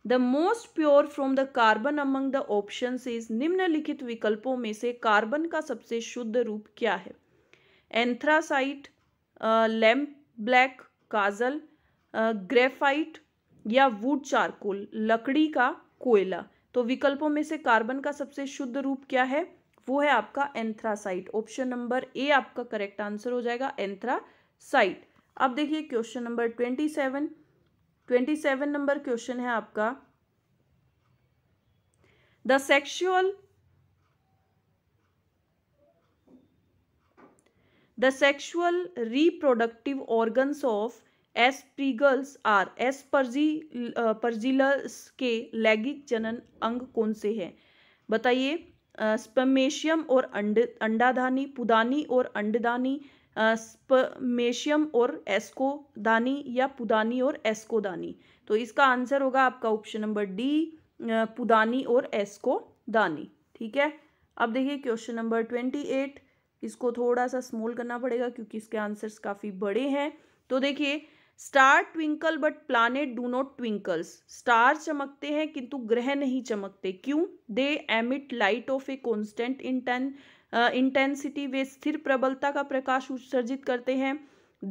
the most pure from the carbon among the options is निम्नलिखित विकल्पों में से कार्बन का सबसे शुद्ध रूप क्या है एंथ्रासाइट लैम्प ब्लैक काजल ग्रेफाइट या वुड चारकोल लकड़ी का कोयला तो विकल्पों में से कार्बन का सबसे शुद्ध रूप क्या है वो है आपका एंथ्रासाइट ऑप्शन नंबर ए आपका करेक्ट आंसर हो जाएगा एंथ्रासाइट अब देखिए question number twenty seven twenty seven number question है आपका the sexual sexual reproductive organs of as aspergillus are aspergillus के लैंगिक जनन अंग कौन से हैं बताइए स्पमेशियम और अंड अंडाधानी पुदानी और अंडदानी स्पमेशियम और एस्कोदानी या पुदानी और एस्कोदानी तो इसका आंसर होगा आपका ऑप्शन नंबर डी पुदानी और एस्कोदानी ठीक है अब देखिए क्वेश्चन नंबर ट्वेंटी एट इसको थोड़ा सा स्मॉल करना पड़ेगा क्योंकि इसके आंसर्स काफ़ी बड़े हैं तो देखिए star twinkle but planet do not twinkles star चमकते हैं किंतु ग्रह नहीं चमकते क्यों they emit light of a constant inten intensity वे स्थिर प्रबलता का प्रकाश उत्सर्जित करते हैं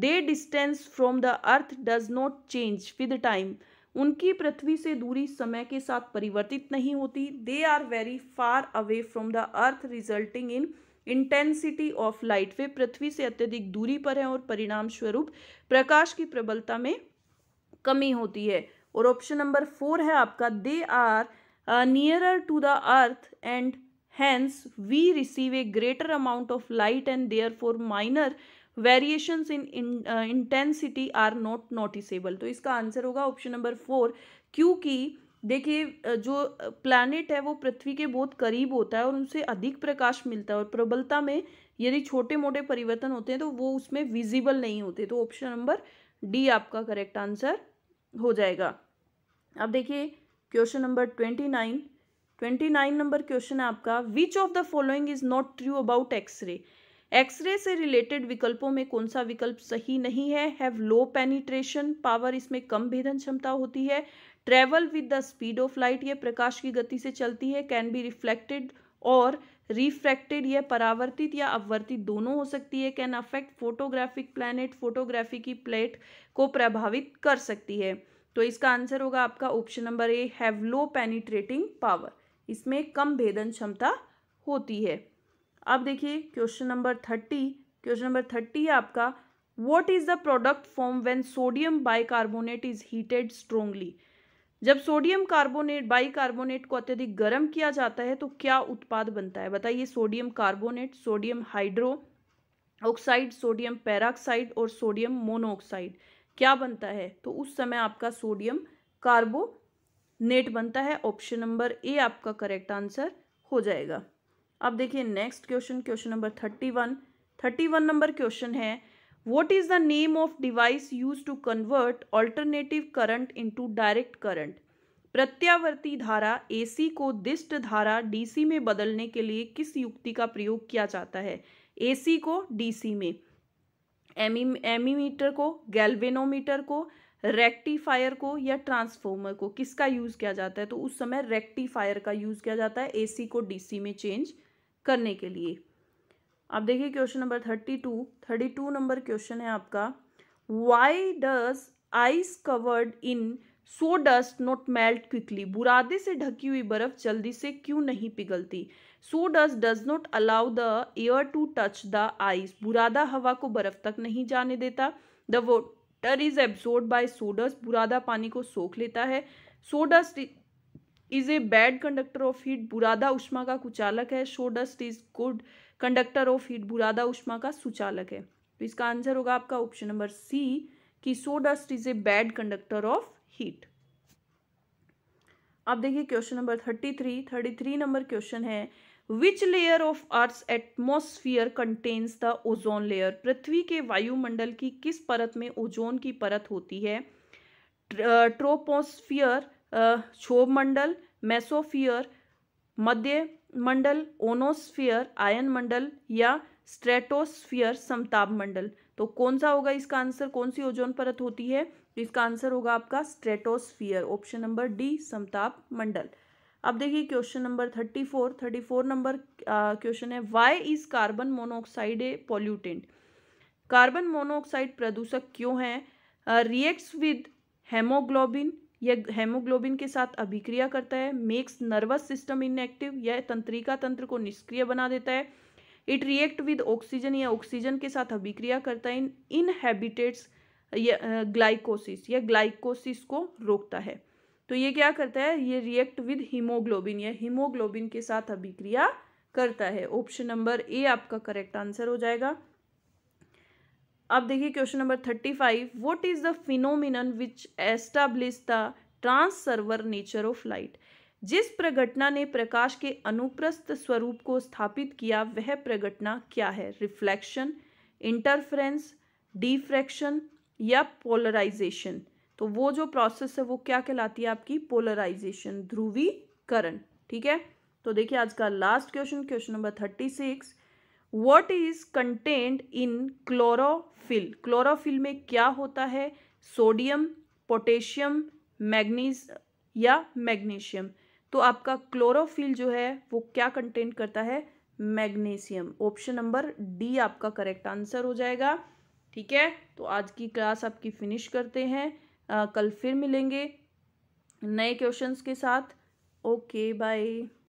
they distance from the earth does not change with time उनकी पृथ्वी से दूरी समय के साथ परिवर्तित नहीं होती they are very far away from the earth resulting in intensity of light वे पृथ्वी से अत्यधिक दूरी पर हैं और परिणाम स्वरूप प्रकाश की प्रबलता में कमी होती है और ऑप्शन नंबर फोर है आपका they are nearer to the earth and hence we receive a greater amount of light and therefore minor variations in intensity are not noticeable तो इसका आंसर होगा ऑप्शन नंबर फोर क्योंकि देखिए जो planet है वो पृथ्वी के बहुत करीब होता है और उनसे अधिक प्रकाश मिलता है और प्रबलता में यदि छोटे मोटे परिवर्तन होते हैं तो वो उसमें विजिबल नहीं होते तो ऑप्शन नंबर डी आपका करेक्ट आंसर हो जाएगा अब देखिए question number twenty nine twenty nine number question है आपका which of the following is not true about x ray x ray से रिलेटेड विकल्पों में कौन सा विकल्प सही नहीं है हैव लो पेनिट्रेशन पावर इसमें कम भेदन क्षमता होती है travel with the speed of light यह प्रकाश की गति से चलती है कैन बी रिफ्लेक्टेड और रिफ्रैक्टेड यह परावर्तित या अपवर्तित दोनों हो सकती है कैन अफेक्ट फोटोग्राफिक प्लैनेट फोटोग्राफी की प्लेट को प्रभावित कर सकती है तो इसका आंसर होगा आपका option number A have low penetrating power इसमें कम भेदन क्षमता होती है अब देखिए question number thirty question number thirty है आपका what is the product form when sodium bicarbonate is heated strongly जब सोडियम कार्बोनेट बाइकार्बोनेट को अत्यधिक गर्म किया जाता है तो क्या उत्पाद बनता है बताइए sodium carbonate sodium hydroxide sodium peroxide और सोडियम मोनोऑक्साइड क्या बनता है तो उस समय आपका सोडियम कार्बोनेट बनता है ऑप्शन नंबर ए आपका करेक्ट आंसर हो जाएगा अब देखिए next question question number thirty one thirty one number question है what is the name of device used to convert alternative current into direct current प्रत्यावर्ती धारा सी को दिष्ट धारा सी में बदलने के लिए किस युक्ति का प्रयोग किया जाता है सी को सी में एमीमीटर को गैल्वेनोमीटर को रेक्टिफायर को या ट्रांसफॉर्मर को किसका यूज़ किया जाता है तो उस समय रेक्टिफायर का यूज़ किया जाता है एसी को डीसी में चेंज करने के लिए आप देखिए question number thirty two thirty two number question है आपका why does ice covered in sawdust not melt quickly बुरादे से ढकी हुई बर्फ जल्दी से क्यों नहीं पिघलती sawdust does not allow the air to touch the ice बुरादा हवा को बर्फ तक नहीं जाने देता the water is absorbed by dust बुरादा पानी को सोख लेता है sawdust is a bad conductor of heat बुरादा उष्मा का कुचालक है sawdust is good conductor of heat बुरादा उष्मा का सुचालक है तो इसका आंसर होगा आपका ऑप्शन नंबर सी कि sawdust is a bad conductor of heat अब देखिए question number thirty three thirty three number question है which layer of earth atmosphere contains the ozone layer पृथ्वी के वायुमंडल की किस परत में ओजोन की परत होती है ट्रोपोस्फियर क्षोभ मंडल मेसोफियर मध्य मंडल ओनोस्फियर आयन मंडल या स्ट्रेटोस्फियर समताप मंडल तो कौन सा होगा इसका आंसर कौन सी ओजोन परत होती है तो इसका आंसर होगा आपका स्ट्रेटोस्फियर ऑप्शन नंबर डी समताप मंडल अब देखिए question number thirty four thirty four number question है why is carbon monoxide a pollutant carbon monoxide प्रदूषक क्यों है रिएक्ट्स विद हेमोग्लोबिन यह हेमोग्लोबिन के साथ अभिक्रिया करता है मेक्स नर्वस सिस्टम इनएक्टिव यह तंत्रिका तंत्र को निष्क्रिय बना देता है इट रिएक्ट विद ऑक्सीजन या ऑक्सीजन के साथ अभिक्रिया करता है इन इनहेबिटेट्स ग्लाइकोसिस या ग्लाइकोसिस को रोकता है तो ये क्या करता है ये रिएक्ट विद हीमोग्लोबिन या हीमोग्लोबिन के साथ अभिक्रिया करता है ऑप्शन नंबर ए आपका करेक्ट आंसर हो जाएगा अब देखिए question number thirty five what is the phenomenon which establish the transverse nature of light जिस प्रघटना ने प्रकाश के अनुप्रस्थ स्वरूप को स्थापित किया वह प्रघटना क्या है रिफ्लेक्शन इंटरफ्रेंस डिफ्रैक्शन या पोलराइजेशन तो वो जो प्रोसेस है वो क्या कहलाती है आपकी पोलराइजेशन ध्रुवीकरण ठीक है तो देखिए आज का last question question number thirty six what is content in chlorophyll chlorophyll में क्या होता है सोडियम पोटेशियम मैग्नीज या मैग्नीशियम तो आपका क्लोरोफिल जो है वो क्या कंटेंट करता है मैग्नीशियम ऑप्शन नंबर डी आपका करेक्ट आंसर हो जाएगा ठीक है तो आज की क्लास आपकी फिनिश करते हैं आ, कल फिर मिलेंगे नए क्वेश्चंस के साथ ओके बाय